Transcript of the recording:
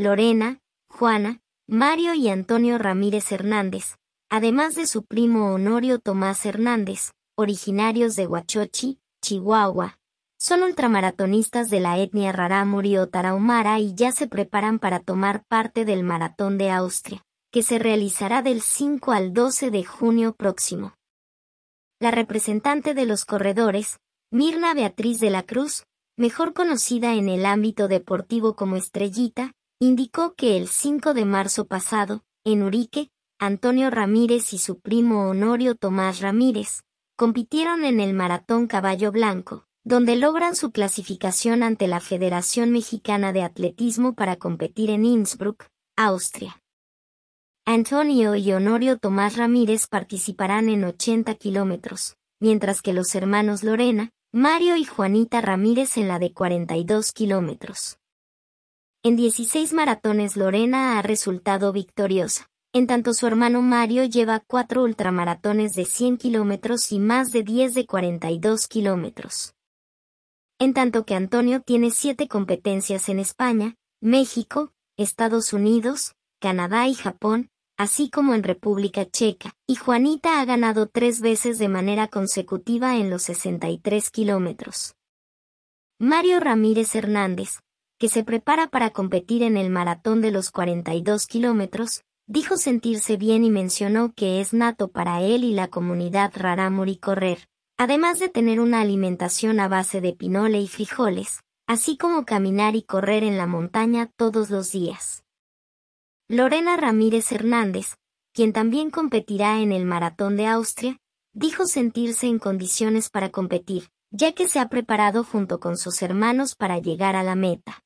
Lorena, Juana, Mario y Antonio Ramírez Hernández, además de su primo Honorio Tomás Hernández, originarios de Huachochi, Chihuahua. Son ultramaratonistas de la etnia rarámuri o tarahumara y ya se preparan para tomar parte del maratón de Austria, que se realizará del 5 al 12 de junio próximo. La representante de los corredores, Mirna Beatriz de la Cruz, mejor conocida en el ámbito deportivo como Estrellita, indicó que el 5 de marzo pasado, en Urique, Antonio Ramírez y su primo Honorio Tomás Ramírez, compitieron en el Maratón Caballo Blanco, donde logran su clasificación ante la Federación Mexicana de Atletismo para competir en Innsbruck, Austria. Antonio y Honorio Tomás Ramírez participarán en 80 kilómetros, mientras que los hermanos Lorena, Mario y Juanita Ramírez en la de 42 kilómetros. En 16 maratones Lorena ha resultado victoriosa. En tanto su hermano Mario lleva cuatro ultramaratones de 100 kilómetros y más de 10 de 42 kilómetros. En tanto que Antonio tiene siete competencias en España, México, Estados Unidos, Canadá y Japón, así como en República Checa, y Juanita ha ganado tres veces de manera consecutiva en los 63 kilómetros. Mario Ramírez Hernández, que se prepara para competir en el maratón de los 42 kilómetros, dijo sentirse bien y mencionó que es nato para él y la comunidad rarámuri correr, además de tener una alimentación a base de pinole y frijoles, así como caminar y correr en la montaña todos los días. Lorena Ramírez Hernández, quien también competirá en el Maratón de Austria, dijo sentirse en condiciones para competir, ya que se ha preparado junto con sus hermanos para llegar a la meta.